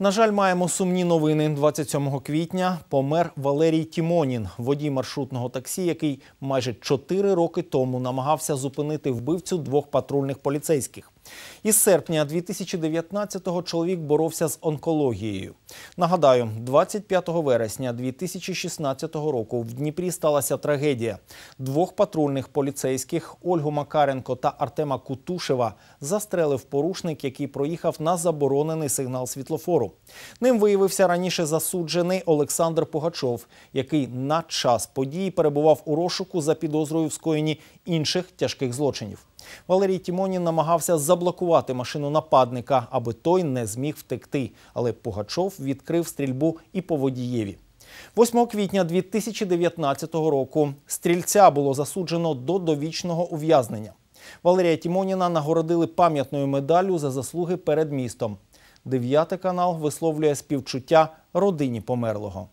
На жаль, маємо сумні новини. 27 квітня помер Валерій Тімонін, водій маршрутного таксі, який майже 4 роки тому намагався зупинити вбивцю двох патрульних поліцейських. Із серпня 2019-го чоловік боровся з онкологією. Нагадаю, 25 вересня 2016 року в Дніпрі сталася трагедія. Двох патрульних поліцейських Ольгу Макаренко та Артема Кутушева застрелив порушник, який проїхав на заборонений сигнал світлофору. Ним виявився раніше засуджений Олександр Пугачов, який на час події перебував у розшуку за підозрою в скоєнні інших тяжких злочинів. Валерій Тімонін намагався заблокувати машину нападника, аби той не зміг втекти. Але Пугачов відкрив стрільбу і по водієві. 8 квітня 2019 року стрільця було засуджено до довічного ув'язнення. Валерія Тімоніна нагородили пам'ятною медаллю за заслуги перед містом. Дев'ятий канал висловлює співчуття родині померлого.